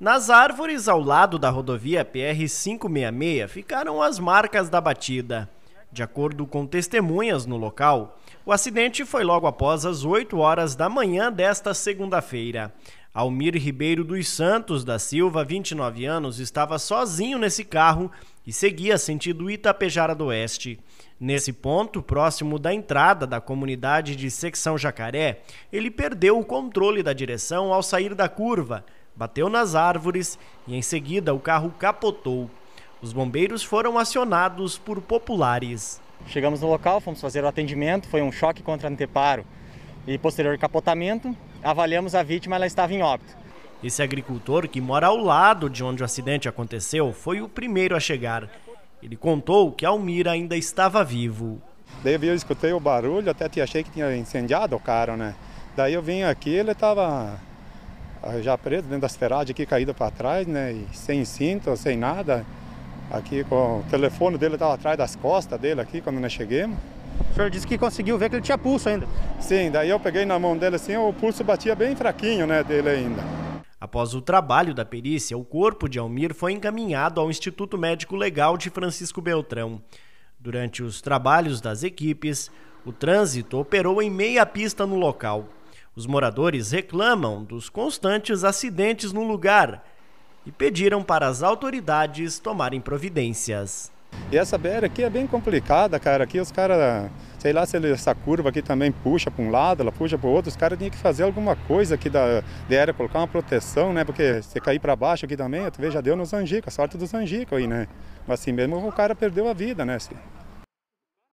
Nas árvores ao lado da rodovia PR-566 ficaram as marcas da batida. De acordo com testemunhas no local, o acidente foi logo após as 8 horas da manhã desta segunda-feira. Almir Ribeiro dos Santos da Silva, 29 anos, estava sozinho nesse carro e seguia sentido Itapejara do Oeste. Nesse ponto, próximo da entrada da comunidade de Secção Jacaré, ele perdeu o controle da direção ao sair da curva, bateu nas árvores e em seguida o carro capotou. Os bombeiros foram acionados por populares. Chegamos no local, fomos fazer o atendimento, foi um choque contra anteparo e posterior capotamento. Avaliamos a vítima, ela estava em óbito. Esse agricultor, que mora ao lado de onde o acidente aconteceu, foi o primeiro a chegar. Ele contou que Almir ainda estava vivo. Daí eu escutei o barulho, até achei que tinha incendiado o carro, né? Daí eu vim aqui, ele estava já preso dentro das ferragens aqui, caído para trás, né? E sem cinto, sem nada. Aqui com o telefone dele estava atrás das costas dele aqui quando nós chegamos. O senhor disse que conseguiu ver que ele tinha pulso ainda. Sim, daí eu peguei na mão dele assim, o pulso batia bem fraquinho, né, dele ainda. Após o trabalho da perícia, o corpo de Almir foi encaminhado ao Instituto Médico Legal de Francisco Beltrão. Durante os trabalhos das equipes, o trânsito operou em meia pista no local. Os moradores reclamam dos constantes acidentes no lugar e pediram para as autoridades tomarem providências. E essa BR aqui é bem complicada, cara. Aqui os caras, sei lá se essa curva aqui também puxa para um lado, ela puxa para o outro. Os caras tinham que fazer alguma coisa aqui da, beira, área, colocar uma proteção, né? Porque se cair para baixo aqui também, tu vê, já deu no Zangico, a sorte do Zangico aí, né? Mas assim mesmo o cara perdeu a vida, né? Assim.